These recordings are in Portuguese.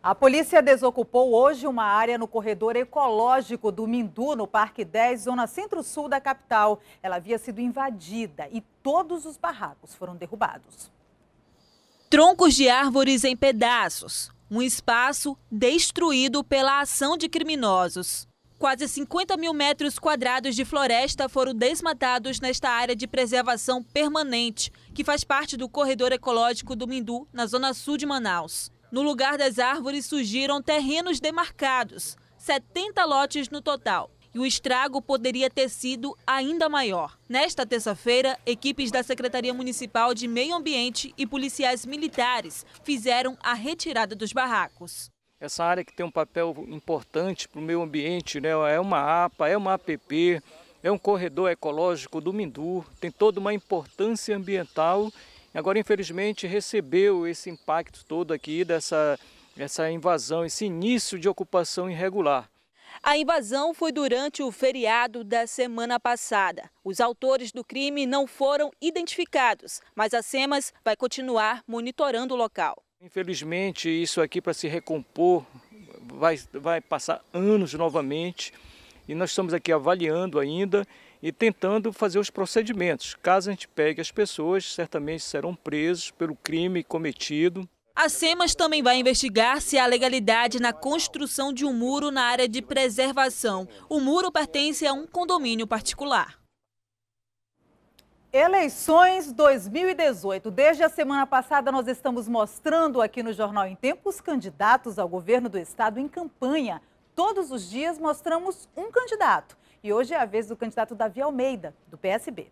A polícia desocupou hoje uma área no corredor ecológico do Mindu, no Parque 10, zona centro-sul da capital. Ela havia sido invadida e todos os barracos foram derrubados. Troncos de árvores em pedaços. Um espaço destruído pela ação de criminosos. Quase 50 mil metros quadrados de floresta foram desmatados nesta área de preservação permanente, que faz parte do corredor ecológico do Mindu, na zona sul de Manaus. No lugar das árvores surgiram terrenos demarcados, 70 lotes no total. E o estrago poderia ter sido ainda maior. Nesta terça-feira, equipes da Secretaria Municipal de Meio Ambiente e policiais militares fizeram a retirada dos barracos. Essa área que tem um papel importante para o meio ambiente, né? é uma APA, é uma APP, é um corredor ecológico do Mindu, tem toda uma importância ambiental Agora, infelizmente, recebeu esse impacto todo aqui dessa essa invasão, esse início de ocupação irregular. A invasão foi durante o feriado da semana passada. Os autores do crime não foram identificados, mas a SEMAS vai continuar monitorando o local. Infelizmente, isso aqui para se recompor vai, vai passar anos novamente e nós estamos aqui avaliando ainda e tentando fazer os procedimentos. Caso a gente pegue as pessoas, certamente serão presos pelo crime cometido. A SEMAS também vai investigar se há legalidade na construção de um muro na área de preservação. O muro pertence a um condomínio particular. Eleições 2018. Desde a semana passada, nós estamos mostrando aqui no Jornal em Tempo os candidatos ao governo do estado em campanha. Todos os dias mostramos um candidato. E hoje é a vez do candidato Davi Almeida, do PSB.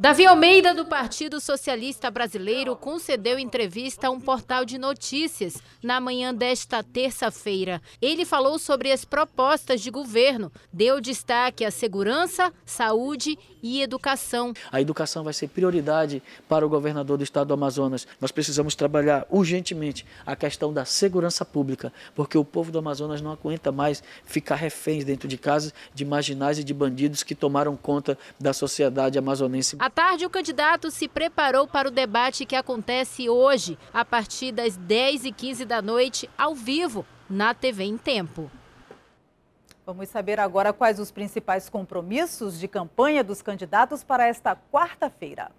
Davi Almeida, do Partido Socialista Brasileiro, concedeu entrevista a um portal de notícias na manhã desta terça-feira. Ele falou sobre as propostas de governo, deu destaque à segurança, saúde e educação. A educação vai ser prioridade para o governador do estado do Amazonas. Nós precisamos trabalhar urgentemente a questão da segurança pública, porque o povo do Amazonas não aguenta mais ficar reféns dentro de casas de marginais e de bandidos que tomaram conta da sociedade amazonense. A à tarde, o candidato se preparou para o debate que acontece hoje, a partir das 10h15 da noite, ao vivo, na TV em Tempo. Vamos saber agora quais os principais compromissos de campanha dos candidatos para esta quarta-feira.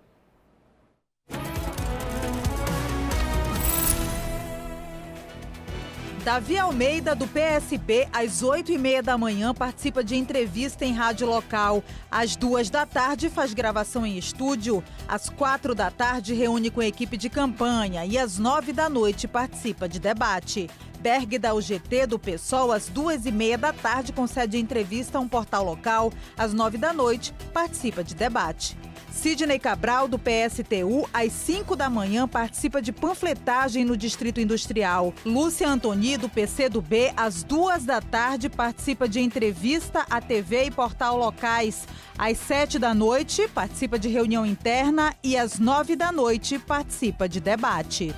Davi Almeida, do PSB, às 8h30 da manhã, participa de entrevista em rádio local. Às duas da tarde, faz gravação em estúdio. Às quatro da tarde, reúne com a equipe de campanha. E às nove da noite, participa de debate. Berg da UGT do PSOL às duas e meia da tarde concede entrevista a um portal local. Às nove da noite, participa de debate. Sidney Cabral, do PSTU, às 5 da manhã, participa de panfletagem no Distrito Industrial. Lúcia Antoni, do PCdoB, às 2 da tarde, participa de entrevista à TV e portal locais. Às 7 da noite, participa de reunião interna e às 9 da noite, participa de debate.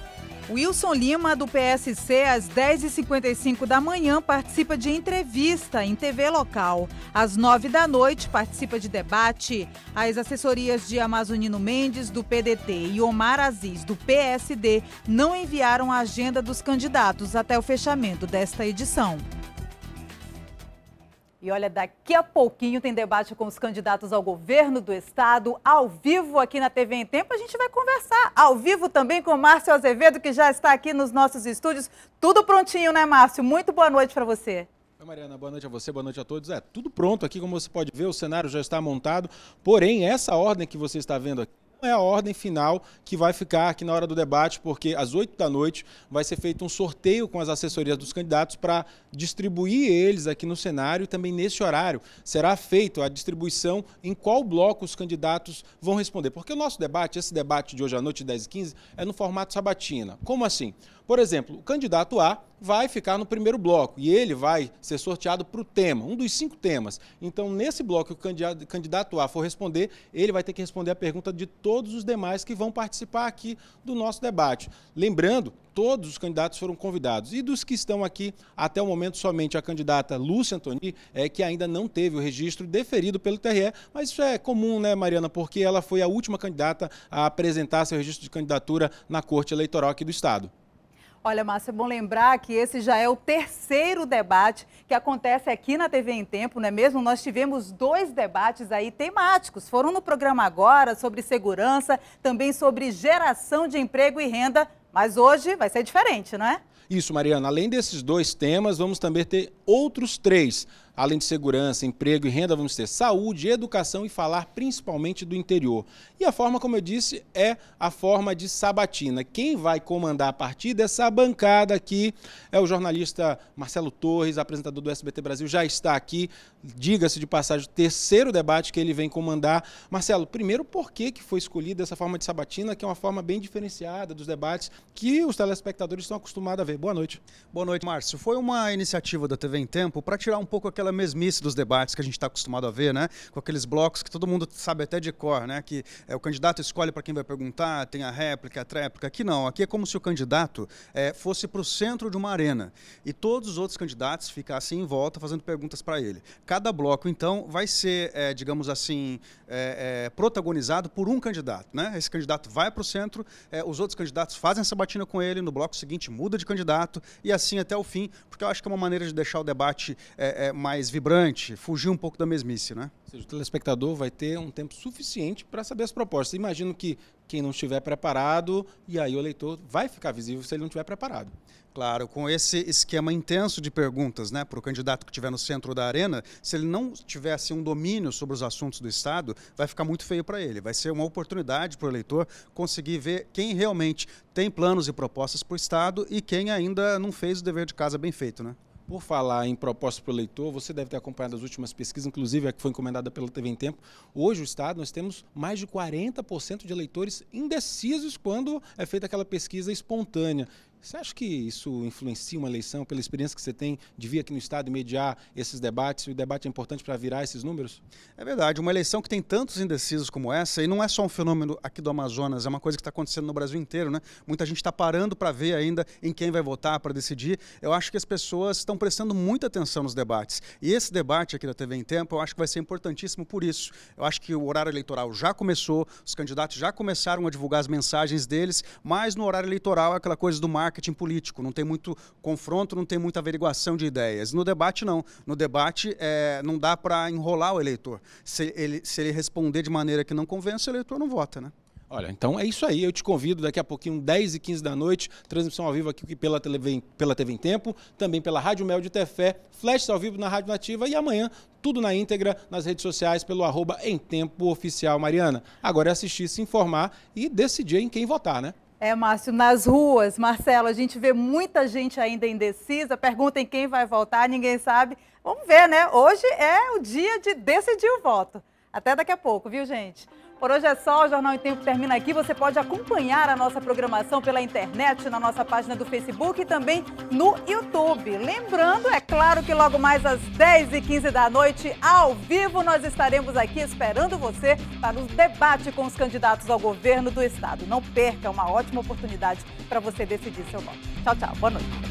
Wilson Lima, do PSC, às 10h55 da manhã, participa de entrevista em TV local. Às 9 da noite, participa de debate. As assessorias de Amazonino Mendes, do PDT, e Omar Aziz, do PSD, não enviaram a agenda dos candidatos até o fechamento desta edição. E olha, daqui a pouquinho tem debate com os candidatos ao governo do estado, ao vivo aqui na TV em Tempo. A gente vai conversar ao vivo também com Márcio Azevedo, que já está aqui nos nossos estúdios. Tudo prontinho, né, Márcio? Muito boa noite para você. Oi, Mariana, boa noite a você, boa noite a todos. É, tudo pronto aqui, como você pode ver, o cenário já está montado. Porém, essa ordem que você está vendo aqui é a ordem final que vai ficar aqui na hora do debate, porque às 8 da noite vai ser feito um sorteio com as assessorias dos candidatos para distribuir eles aqui no cenário e também nesse horário. Será feito a distribuição em qual bloco os candidatos vão responder. Porque o nosso debate, esse debate de hoje à noite, 10 e 15, é no formato sabatina. Como assim? Por exemplo, o candidato A vai ficar no primeiro bloco e ele vai ser sorteado para o tema, um dos cinco temas. Então, nesse bloco que o candidato A for responder, ele vai ter que responder a pergunta de todos os demais que vão participar aqui do nosso debate. Lembrando, todos os candidatos foram convidados e dos que estão aqui até o momento somente a candidata Lúcia Antoni é que ainda não teve o registro deferido pelo TRE, mas isso é comum, né, Mariana, porque ela foi a última candidata a apresentar seu registro de candidatura na Corte Eleitoral aqui do estado. Olha, Márcia, é bom lembrar que esse já é o terceiro debate que acontece aqui na TV em Tempo, não é mesmo? Nós tivemos dois debates aí temáticos. Foram no programa agora sobre segurança, também sobre geração de emprego e renda. Mas hoje vai ser diferente, não é? Isso, Mariana. Além desses dois temas, vamos também ter outros três. Além de segurança, emprego e renda, vamos ter saúde, educação e falar principalmente do interior. E a forma, como eu disse, é a forma de sabatina. Quem vai comandar a partir dessa é bancada aqui é o jornalista Marcelo Torres, apresentador do SBT Brasil, já está aqui. Diga-se de passagem, o terceiro debate que ele vem comandar. Marcelo, primeiro, por que, que foi escolhida essa forma de sabatina, que é uma forma bem diferenciada dos debates que os telespectadores estão acostumados a ver? Boa noite. Boa noite, Márcio. Foi uma iniciativa da TV em Tempo para tirar um pouco aquela mesmice dos debates que a gente está acostumado a ver, né? Com aqueles blocos que todo mundo sabe até de cor, né? Que é, o candidato escolhe para quem vai perguntar, tem a réplica, a tréplica. Aqui não. Aqui é como se o candidato é, fosse para o centro de uma arena e todos os outros candidatos ficassem em volta fazendo perguntas para ele. Cada bloco, então, vai ser, é, digamos assim, é, é, protagonizado por um candidato, né? Esse candidato vai para o centro, é, os outros candidatos fazem essa batina com ele, no bloco seguinte muda de candidato e assim até o fim, porque eu acho que é uma maneira de deixar o debate é, é, mais vibrante, fugir um pouco da mesmice, né? Ou seja, o telespectador vai ter um tempo suficiente para saber as propostas. Imagino que quem não estiver preparado, e aí o eleitor vai ficar visível se ele não estiver preparado. Claro, com esse esquema intenso de perguntas né, para o candidato que estiver no centro da arena, se ele não assim um domínio sobre os assuntos do Estado, vai ficar muito feio para ele. Vai ser uma oportunidade para o eleitor conseguir ver quem realmente tem planos e propostas para o Estado e quem ainda não fez o dever de casa bem feito. Né? Por falar em proposta para o eleitor, você deve ter acompanhado as últimas pesquisas, inclusive a que foi encomendada pela TV em Tempo. Hoje, o Estado, nós temos mais de 40% de eleitores indecisos quando é feita aquela pesquisa espontânea. Você acha que isso influencia uma eleição, pela experiência que você tem de vir aqui no Estado mediar esses debates? O debate é importante para virar esses números? É verdade. Uma eleição que tem tantos indecisos como essa, e não é só um fenômeno aqui do Amazonas, é uma coisa que está acontecendo no Brasil inteiro, né? Muita gente está parando para ver ainda em quem vai votar, para decidir. Eu acho que as pessoas estão prestando muita atenção nos debates. E esse debate aqui da TV em Tempo, eu acho que vai ser importantíssimo por isso. Eu acho que o horário eleitoral já começou, os candidatos já começaram a divulgar as mensagens deles, mas no horário eleitoral é aquela coisa do marketing marketing político, não tem muito confronto, não tem muita averiguação de ideias. No debate, não. No debate, é, não dá para enrolar o eleitor. Se ele, se ele responder de maneira que não convence, o eleitor não vota, né? Olha, então é isso aí. Eu te convido daqui a pouquinho, 10 e 15 da noite, transmissão ao vivo aqui pela TV, pela TV em Tempo, também pela Rádio Mel de Tefé, flash ao vivo na Rádio Nativa e amanhã tudo na íntegra nas redes sociais pelo arroba em tempo oficial, Mariana. Agora é assistir, se informar e decidir em quem votar, né? É, Márcio, nas ruas, Marcelo, a gente vê muita gente ainda indecisa, perguntem quem vai votar, ninguém sabe. Vamos ver, né? Hoje é o dia de decidir o voto. Até daqui a pouco, viu, gente? Por hoje é só, o Jornal em Tempo termina aqui. Você pode acompanhar a nossa programação pela internet, na nossa página do Facebook e também no YouTube. Lembrando, é claro que logo mais às 10h15 da noite, ao vivo, nós estaremos aqui esperando você para o debate com os candidatos ao governo do Estado. Não perca, é uma ótima oportunidade para você decidir seu voto. Tchau, tchau. Boa noite.